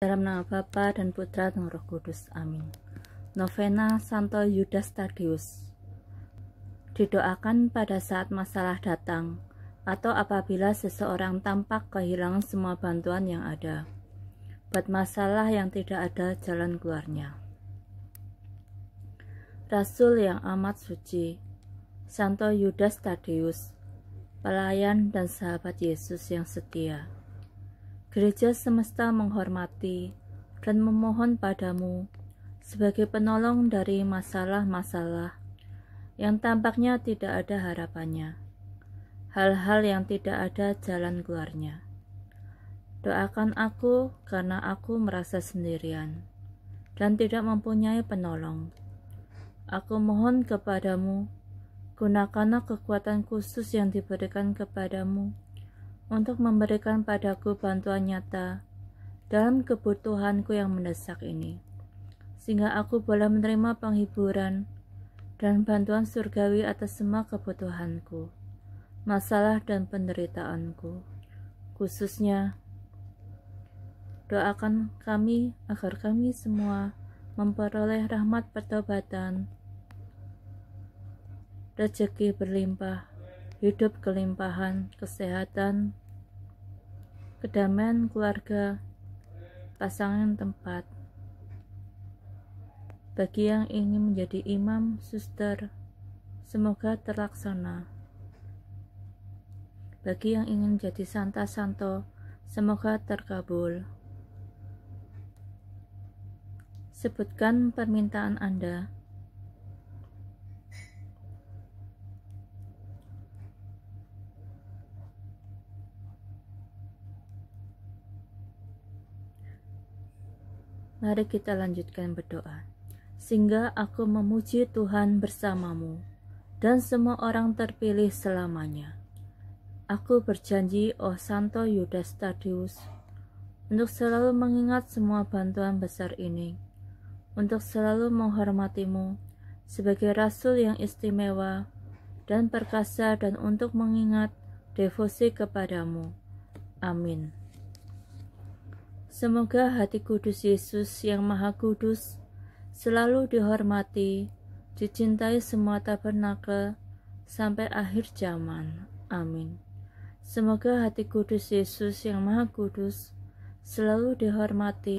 Dalam nama Bapa dan Putra dan Roh Kudus. Amin. Novena Santo Yudas Tadius Didoakan pada saat masalah datang, atau apabila seseorang tampak kehilangan semua bantuan yang ada. Buat masalah yang tidak ada jalan keluarnya. Rasul yang amat suci, Santo Yudas Tadius, pelayan dan sahabat Yesus yang setia. Gereja semesta menghormati dan memohon padamu sebagai penolong dari masalah-masalah yang tampaknya tidak ada harapannya, hal-hal yang tidak ada jalan keluarnya. Doakan aku karena aku merasa sendirian dan tidak mempunyai penolong. Aku mohon kepadamu, gunakanlah kekuatan khusus yang diberikan kepadamu untuk memberikan padaku bantuan nyata dalam kebutuhanku yang mendesak ini, sehingga aku boleh menerima penghiburan dan bantuan surgawi atas semua kebutuhanku, masalah dan penderitaanku. Khususnya, doakan kami agar kami semua memperoleh rahmat pertobatan, rezeki berlimpah, hidup kelimpahan, kesehatan, kedamaian keluarga, pasangan tempat. Bagi yang ingin menjadi imam, suster, semoga terlaksana. Bagi yang ingin jadi santa santo, semoga terkabul. Sebutkan permintaan Anda Mari kita lanjutkan berdoa. Sehingga aku memuji Tuhan bersamamu dan semua orang terpilih selamanya. Aku berjanji, oh Santo Yudas Tadius, untuk selalu mengingat semua bantuan besar ini, untuk selalu menghormatimu sebagai rasul yang istimewa dan perkasa dan untuk mengingat devosi kepadamu. Amin. Semoga hati kudus Yesus yang maha kudus selalu dihormati, dicintai semua tabernakel sampai akhir zaman. Amin. Semoga hati kudus Yesus yang maha kudus selalu dihormati.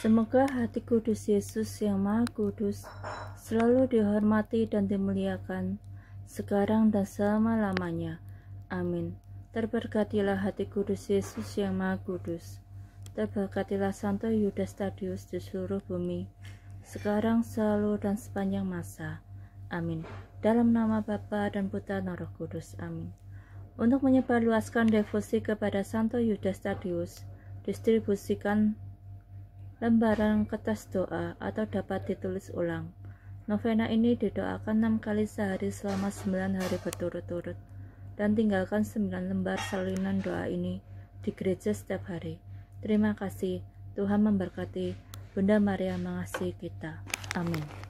Semoga hati kudus Yesus yang maha kudus selalu dihormati dan dimuliakan sekarang dan selama-lamanya. Amin. Terberkatilah hati kudus Yesus yang maha kudus. Terberkatilah Santo Yudas Tadius di seluruh bumi, sekarang, selalu, dan sepanjang masa. Amin. Dalam nama Bapa dan Putra dan Roh Kudus. Amin. Untuk menyebarluaskan devosi kepada Santo Yudas Tadius, distribusikan lembaran kertas doa atau dapat ditulis ulang. Novena ini didoakan enam kali sehari selama sembilan hari berturut-turut dan tinggalkan sembilan lembar salinan doa ini di gereja setiap hari. Terima kasih. Tuhan memberkati. Bunda Maria mengasihi kita. Amin.